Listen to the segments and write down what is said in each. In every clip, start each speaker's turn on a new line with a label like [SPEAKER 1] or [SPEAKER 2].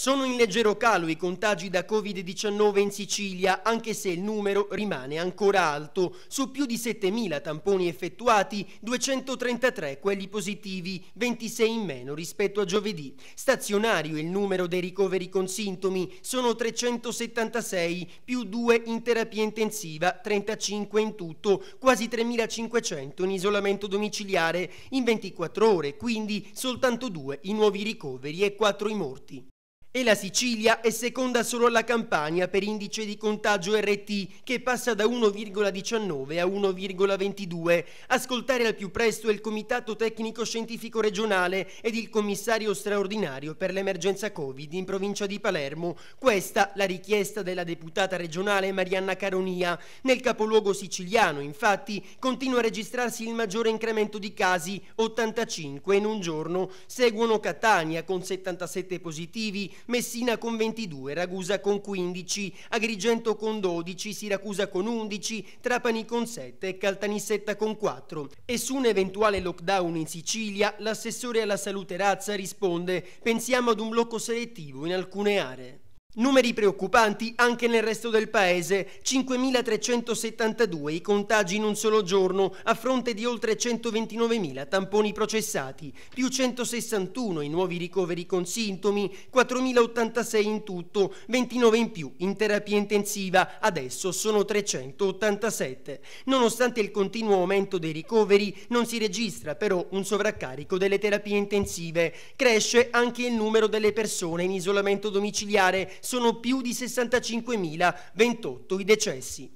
[SPEAKER 1] Sono in leggero calo i contagi da Covid-19 in Sicilia, anche se il numero rimane ancora alto. Su più di 7.000 tamponi effettuati, 233 quelli positivi, 26 in meno rispetto a giovedì. Stazionario il numero dei ricoveri con sintomi, sono 376, più 2 in terapia intensiva, 35 in tutto, quasi 3.500 in isolamento domiciliare. In 24 ore, quindi, soltanto 2 i nuovi ricoveri e 4 i morti. E la Sicilia è seconda solo alla Campania per indice di contagio RT che passa da 1,19 a 1,22. Ascoltare al più presto il Comitato Tecnico Scientifico Regionale ed il Commissario straordinario per l'emergenza Covid in provincia di Palermo. Questa la richiesta della deputata regionale Marianna Caronia. Nel capoluogo siciliano, infatti, continua a registrarsi il maggiore incremento di casi, 85 in un giorno. Seguono Catania con 77 positivi, Messina con 22, Ragusa con 15, Agrigento con 12, Siracusa con 11, Trapani con 7 e Caltanissetta con 4. E su un eventuale lockdown in Sicilia, l'assessore alla salute Razza risponde pensiamo ad un blocco selettivo in alcune aree. Numeri preoccupanti anche nel resto del paese, 5.372 i contagi in un solo giorno a fronte di oltre 129.000 tamponi processati, più 161 i nuovi ricoveri con sintomi, 4.086 in tutto, 29 in più in terapia intensiva, adesso sono 387. Nonostante il continuo aumento dei ricoveri non si registra però un sovraccarico delle terapie intensive, cresce anche il numero delle persone in isolamento domiciliare sono più di 65.028 i decessi.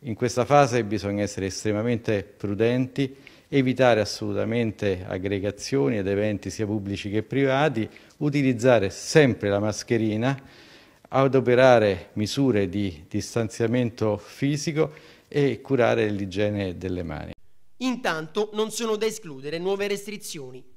[SPEAKER 2] In questa fase bisogna essere estremamente prudenti, evitare assolutamente aggregazioni ed eventi sia pubblici che privati, utilizzare sempre la mascherina, adoperare misure di distanziamento fisico e curare l'igiene delle mani.
[SPEAKER 1] Intanto non sono da escludere nuove restrizioni.